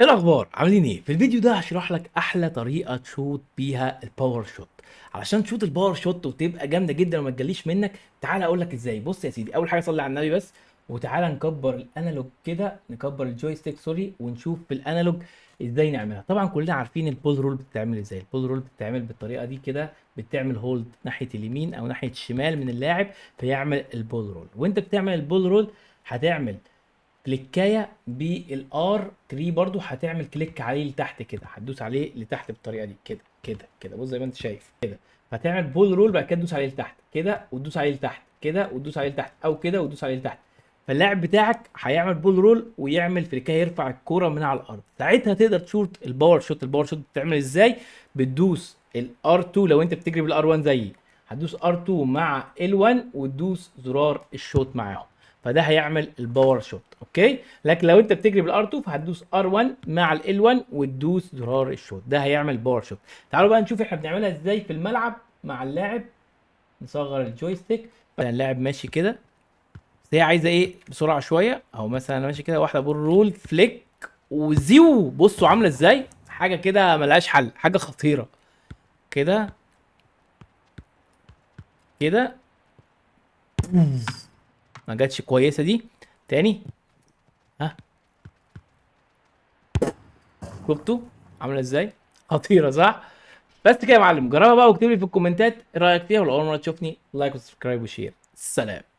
ايه الاخبار عاملين ايه في الفيديو ده هشرح لك احلى طريقه تشوت بيها الباور شوت علشان تشوت الباور شوت وتبقى جامده جدا وما تجليش منك تعال اقول لك ازاي بص يا سيدي اول حاجه صلي على النبي بس وتعالى نكبر الانالوج كده نكبر الجويستيك سوري ونشوف بالانالوج ازاي نعملها طبعا كلنا عارفين البول رول بتتعمل ازاي البول رول بتتعمل بالطريقه دي كده بتعمل هولد ناحيه اليمين او ناحيه الشمال من اللاعب فيعمل البول رول وانت بتعمل البول رول هتعمل كليكايه بالار 3 برضو هتعمل كليك عليه لتحت كده هتدوس عليه لتحت بالطريقه دي كده كده كده بص زي ما انت شايف كده هتعمل بول رول بعد كده تدوس عليه لتحت كده وتدوس عليه لتحت كده وتدوس عليه لتحت او كده وتدوس عليه لتحت فاللاعب بتاعك هيعمل بول رول ويعمل فريكاي يرفع الكوره من على الارض ساعتها تقدر تشوت الباور شوت الباور شوت بتتعمل ازاي بتدوس الار2 لو انت بتجري بالار1 زيي هتدوس ار2 مع ال1 وتدوس زرار الشوت معاهم فده هيعمل الباور شوت اوكي لكن لو انت بتجري بالار2 فهتدوس ار1 مع ال1 وتدوس زرار الشوت ده هيعمل باور شوت تعالوا بقى نشوف احنا بنعملها ازاي في الملعب مع اللاعب نصغر الجويستيك اللاعب ماشي كده بس هي عايزه ايه بسرعه شويه او مثلا انا ماشي كده واحده بول رول فليك وزيو بصوا عامله ازاي حاجه كده ملهاش حل حاجه خطيره كده كده جاتش كويسه دي تاني ها شفتوا عامله ازاي خطيره صح بس كده يا معلم جربها بقى واكتب لي في الكومنتات ايه رايك فيها ولو اول مره تشوفني لايك وسبسكرايب وشير سلام